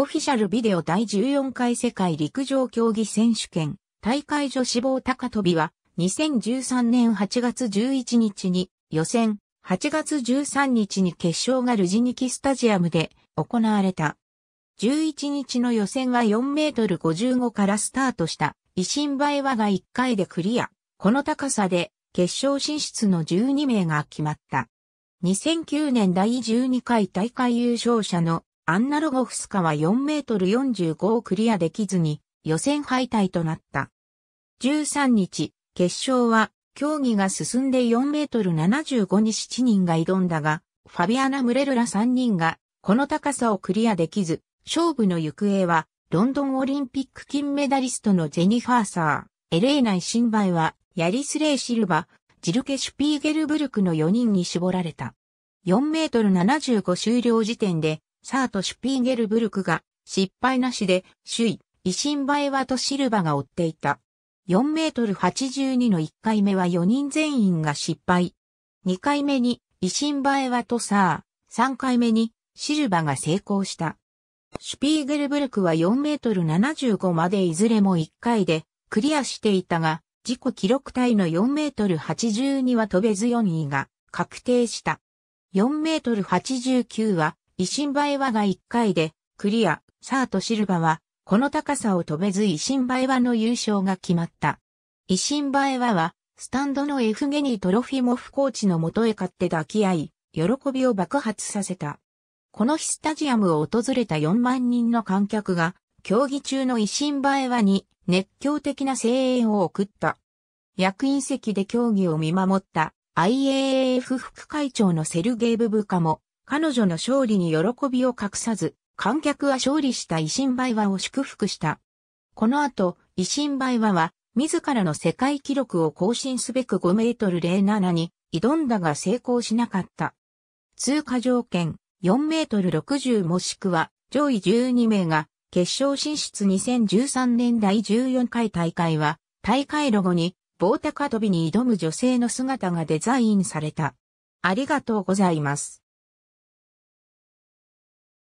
オフィシャルビデオ第14回世界陸上競技選手権大会女子棒高跳びは2013年8月11日に予選8月13日に決勝がルジニキスタジアムで行われた。11日の予選は4メートル55からスタートした維新映和が1回でクリア。この高さで決勝進出の12名が決まった。2009年第12回大会優勝者のアンナロゴフスカは4メートル45をクリアできずに予選敗退となった。13日、決勝は競技が進んで4メートル75に7人が挑んだが、ファビアナ・ムレルラ3人がこの高さをクリアできず、勝負の行方はロンドンオリンピック金メダリストのジェニファーサー、エレーナ・イシンバイは、ヤリス・レイ・シルバ、ジルケ・シュピーゲルブルクの4人に絞られた。4メートル75終了時点でサート・シュピーゲルブルクが失敗なしで首位、維新バエワとシルバが追っていた。4メートル82の1回目は4人全員が失敗。2回目に維新バエワとサー、3回目にシルバが成功した。シュピーゲルブルクは4メートル75までいずれも1回でクリアしていたが、自己記録体の4メートル82は飛べず4位が確定した。4メートル89は維新映えはが1回で、クリア、サーとシルバは、この高さを飛べず維新映えはの優勝が決まった。維新映えはは、スタンドのエフゲニー・トロフィモフコーチの元へ買って抱き合い、喜びを爆発させた。この日スタジアムを訪れた4万人の観客が、競技中の維新映えはに熱狂的な声援を送った。役員席で競技を見守った IAAF 副会長のセルゲイ・ブブカも彼女の勝利に喜びを隠さず、観客は勝利した維新バイワを祝福した。この後、維新バイワは、自らの世界記録を更新すべく5メートル07に挑んだが成功しなかった。通過条件4メートル60もしくは上位12名が決勝進出2013年第14回大会は大会ロゴに棒高跳びに挑む女性の姿がデザインされた。ありがとうございます。